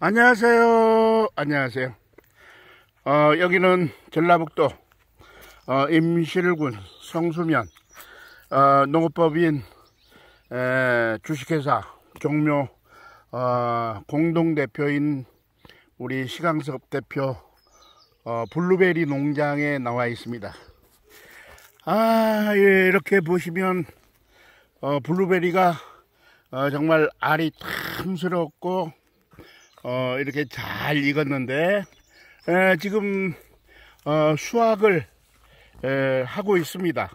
안녕하세요. 안녕하세요. 어, 여기는 전라북도 어, 임실군 성수면 어, 농업법인 에, 주식회사 종묘 어, 공동대표인 우리 시강섭 대표 어, 블루베리 농장에 나와 있습니다. 아 예, 이렇게 보시면 어, 블루베리가 정말 알이 탐스럽고 어, 이렇게 잘 익었는데 에, 지금 어, 수확을 에, 하고 있습니다.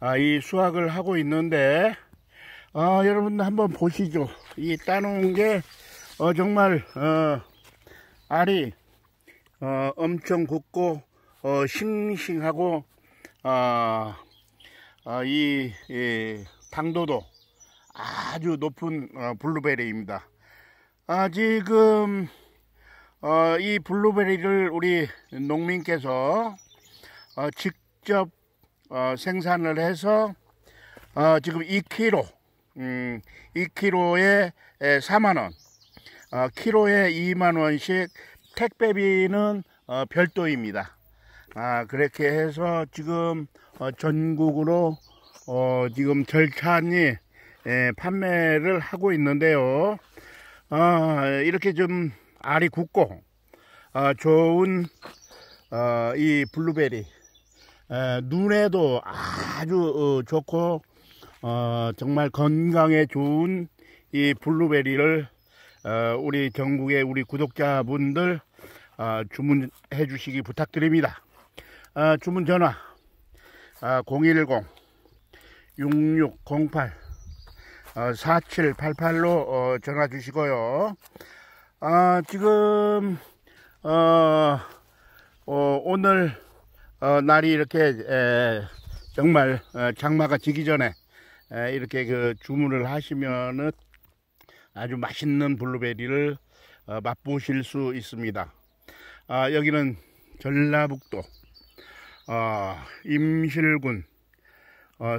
아, 이 수확을 하고 있는데 아, 여러분 들 한번 보시죠. 이 따놓은 게 어, 정말 어, 알이 어, 엄청 굵고 어, 싱싱하고 어, 어, 이, 이 당도도 아주 높은 어, 블루베리입니다. 아, 지금 어, 이 블루베리를 우리 농민께서 어, 직접 어, 생산을 해서 어, 지금 2kg, 음, 2kg에 4만원, 어, 키로에 2만원씩 택배비는 어, 별도입니다. 아, 그렇게 해서 지금 어, 전국으로 지금 절찬히 예, 판매를 하고 있는데요. 어, 이렇게 좀 알이 굳고 어, 좋은 어, 이 블루베리 에, 눈에도 아주 어, 좋고 어, 정말 건강에 좋은 이 블루베리를 어, 우리 전국의 우리 구독자분들 아, 주문해 주시기 부탁드립니다 주문 전화 010 6608 4788로 어, 어, 전화 주시고요. 아, 지금 어, 어, 오늘 어, 날이 이렇게 에, 정말 어, 장마가 지기 전에 에, 이렇게 그 주문을 하시면은 아주 맛있는 블루베리를 맛보실 수 있습니다. 아, 여기는 전라북도 임실군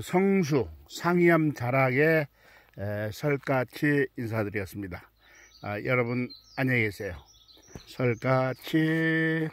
성수 상이암 자락에 설까치인사드렸습니다 아, 여러분 안녕히 계세요. 설까치